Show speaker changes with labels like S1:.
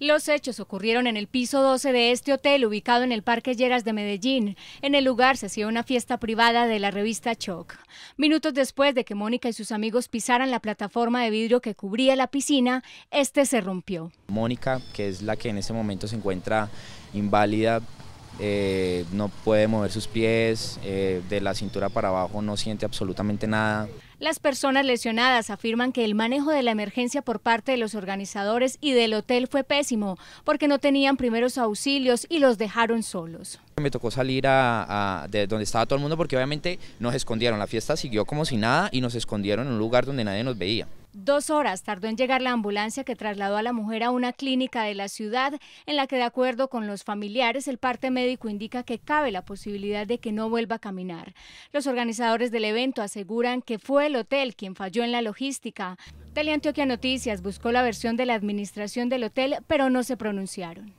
S1: Los hechos ocurrieron en el piso 12 de este hotel ubicado en el Parque Lleras de Medellín. En el lugar se hacía una fiesta privada de la revista Choc. Minutos después de que Mónica y sus amigos pisaran la plataforma de vidrio que cubría la piscina, este se rompió.
S2: Mónica, que es la que en ese momento se encuentra inválida eh, no puede mover sus pies, eh, de la cintura para abajo no siente absolutamente nada.
S1: Las personas lesionadas afirman que el manejo de la emergencia por parte de los organizadores y del hotel fue pésimo, porque no tenían primeros auxilios y los dejaron solos.
S2: Me tocó salir de donde estaba todo el mundo porque obviamente nos escondieron, la fiesta siguió como si nada y nos escondieron en un lugar donde nadie nos veía.
S1: Dos horas tardó en llegar la ambulancia que trasladó a la mujer a una clínica de la ciudad, en la que, de acuerdo con los familiares, el parte médico indica que cabe la posibilidad de que no vuelva a caminar. Los organizadores del evento aseguran que fue el hotel quien falló en la logística. Teleantioquia Noticias buscó la versión de la administración del hotel, pero no se pronunciaron.